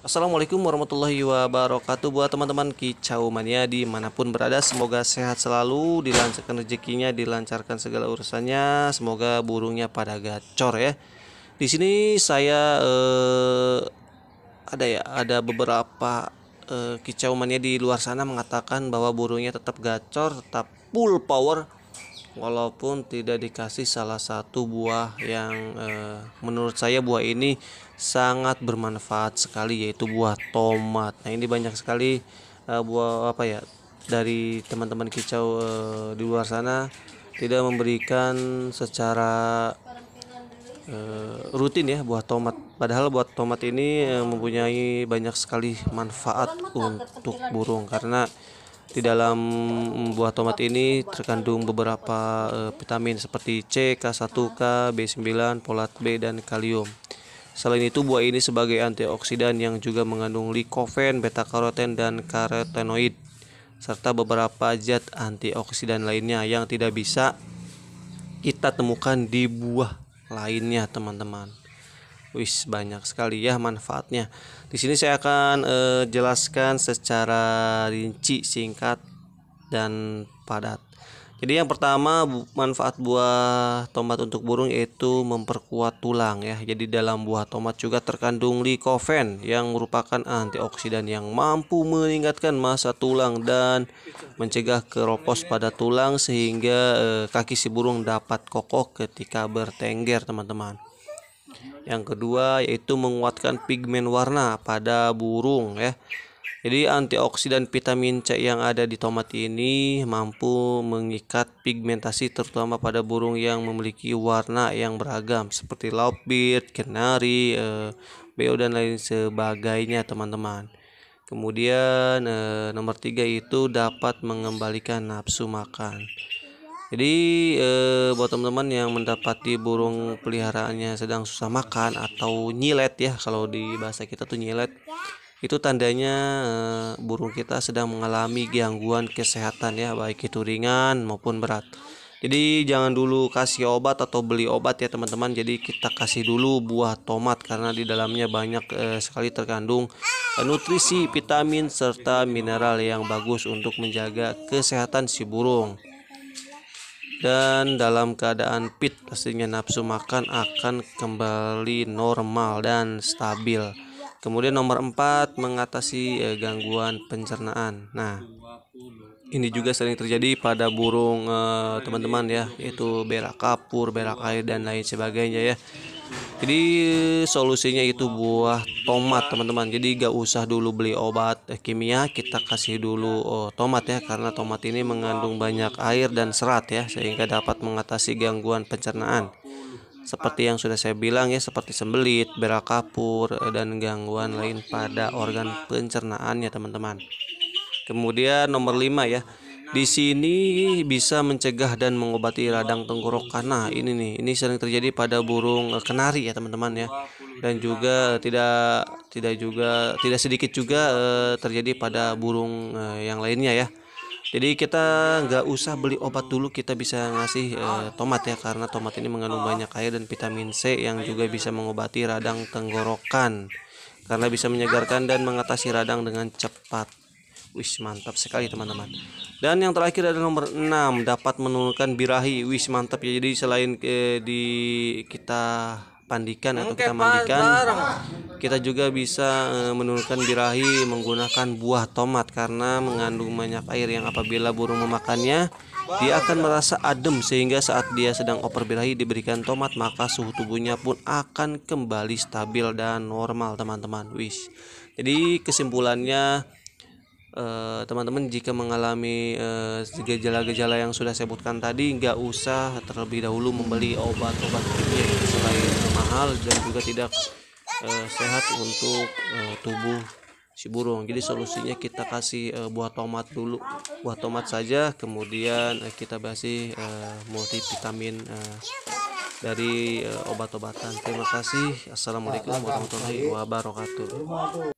Assalamualaikum warahmatullahi wabarakatuh Buat teman-teman kicau mania dimanapun berada Semoga sehat selalu Dilancarkan rezekinya Dilancarkan segala urusannya Semoga burungnya pada gacor ya Di sini saya eh, Ada ya Ada beberapa eh, kicau mania di luar sana Mengatakan bahwa burungnya tetap gacor Tetap full power walaupun tidak dikasih salah satu buah yang e, menurut saya buah ini sangat bermanfaat sekali yaitu buah tomat. Nah, ini banyak sekali e, buah apa ya dari teman-teman kicau e, di luar sana tidak memberikan secara e, rutin ya buah tomat. Padahal buah tomat ini e, mempunyai banyak sekali manfaat untuk burung karena di dalam buah tomat ini terkandung beberapa uh, vitamin seperti C, K1K, B9, folat B, dan kalium. Selain itu, buah ini sebagai antioksidan yang juga mengandung likofen, beta-karoten, dan karotenoid, serta beberapa zat antioksidan lainnya yang tidak bisa kita temukan di buah lainnya, teman-teman. Wis banyak sekali ya manfaatnya. Di sini saya akan e, jelaskan secara rinci, singkat dan padat. Jadi yang pertama manfaat buah tomat untuk burung yaitu memperkuat tulang ya. Jadi dalam buah tomat juga terkandung likofen yang merupakan antioksidan yang mampu meningkatkan masa tulang dan mencegah keropos pada tulang sehingga eh, kaki si burung dapat kokoh ketika bertengger teman-teman. Yang kedua yaitu menguatkan pigmen warna pada burung ya. Jadi antioksidan vitamin C yang ada di tomat ini mampu mengikat pigmentasi terutama pada burung yang memiliki warna yang beragam seperti lovebird kenari, eh, beo dan lain sebagainya teman-teman. Kemudian eh, nomor tiga itu dapat mengembalikan nafsu makan. Jadi eh, buat teman-teman yang mendapati burung peliharaannya sedang susah makan atau nyilet ya kalau di bahasa kita tuh nyilet itu tandanya eh, burung kita sedang mengalami gangguan kesehatan ya baik itu ringan maupun berat. Jadi jangan dulu kasih obat atau beli obat ya teman-teman. Jadi kita kasih dulu buah tomat karena di dalamnya banyak eh, sekali terkandung eh, nutrisi, vitamin serta mineral yang bagus untuk menjaga kesehatan si burung dan dalam keadaan pit, pastinya nafsu makan akan kembali normal dan stabil kemudian nomor 4 mengatasi eh, gangguan pencernaan nah ini juga sering terjadi pada burung eh, teman-teman eh, ya yaitu berak kapur berak air dan lain sebagainya ya jadi solusinya itu buah tomat teman-teman jadi gak usah dulu beli obat eh, kimia kita kasih dulu oh, tomat ya karena tomat ini mengandung banyak air dan serat ya sehingga dapat mengatasi gangguan pencernaan seperti yang sudah saya bilang ya seperti sembelit, berak kapur eh, dan gangguan lain pada organ pencernaan ya teman-teman. Kemudian nomor 5 ya di sini bisa mencegah dan mengobati radang tenggorokan. Nah, ini nih, ini sering terjadi pada burung eh, kenari ya, teman-teman ya. Dan juga tidak tidak juga tidak sedikit juga eh, terjadi pada burung eh, yang lainnya ya. Jadi kita nggak usah beli obat dulu, kita bisa ngasih eh, tomat ya karena tomat ini mengandung banyak air dan vitamin C yang juga bisa mengobati radang tenggorokan karena bisa menyegarkan dan mengatasi radang dengan cepat. Wis mantap sekali teman-teman. Dan yang terakhir adalah nomor 6 dapat menurunkan birahi. Wis mantap ya. Jadi selain ke di kita pandikan atau kita mandikan kita juga bisa eh, menurunkan birahi menggunakan buah tomat karena mengandung banyak air yang apabila burung memakannya dia akan merasa adem sehingga saat dia sedang oper birahi diberikan tomat maka suhu tubuhnya pun akan kembali stabil dan normal teman-teman wis jadi kesimpulannya Eh, teman-teman uh, jika mengalami eh, gejala-gejala uh, yang sudah saya sebutkan tadi nggak usah terlebih dahulu membeli obat-obat kimia selain mahal dan juga tidak uh, sehat untuk uh, tubuh si burung jadi solusinya kita kasih uh, buah tomat dulu buah tomat saja kemudian uh, kita kasih uh, multivitamin uh, dari uh, obat-obatan terima kasih assalamualaikum warahmatullahi wabarakatuh